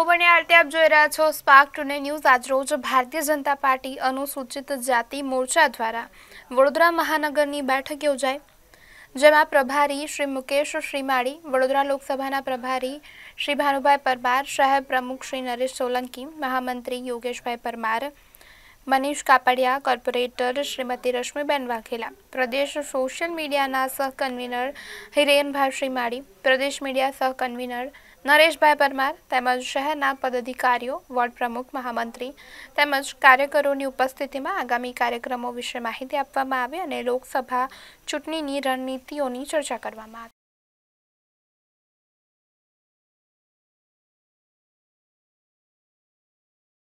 ખબરની આરતી આપ જોઈ રહ્યા છો સ્પાર્ક ટુડે ન્યૂઝ આજ આજરોજ ભારતીય જનતા પાર્ટી અનુસૂચિત જાતિ મોરચા દ્વારા વડોદરા મહાનગરની બેઠક યોજાય જેમાં પ્રભારી શ્રી મુકેશ શ્રીમાળી વડોદરા લોકસભાના પ્રભારી શ્રી ભાનુભાઈ પરમાર શહેર પ્રમુખ શ્રી નરેશ સોલંકી મહામંત્રી યોગેશભાઈ પરમાર મનીષ કાપડિયા કોર્પોરેટર શ્રીમતી રશ્મિબેન વાઘેલા પ્રદેશ સોશિયલ મીડિયાના સહકન્વીનર હિરેનભાઈ શ્રીમાળી પ્રદેશ મીડિયા સહકન્વીનર નરેશભાઈ પરમાર તેમજ શહેરના પદાધિકારીઓ વોર્ડ પ્રમુખ મહામંત્રી તેમજ કાર્યકરોની ઉપસ્થિતિમાં આગામી કાર્યક્રમો વિશે માહિતી આપવામાં આવી અને લોકસભા ચૂંટણીની રણનીતિઓની ચર્ચા કરવામાં આવી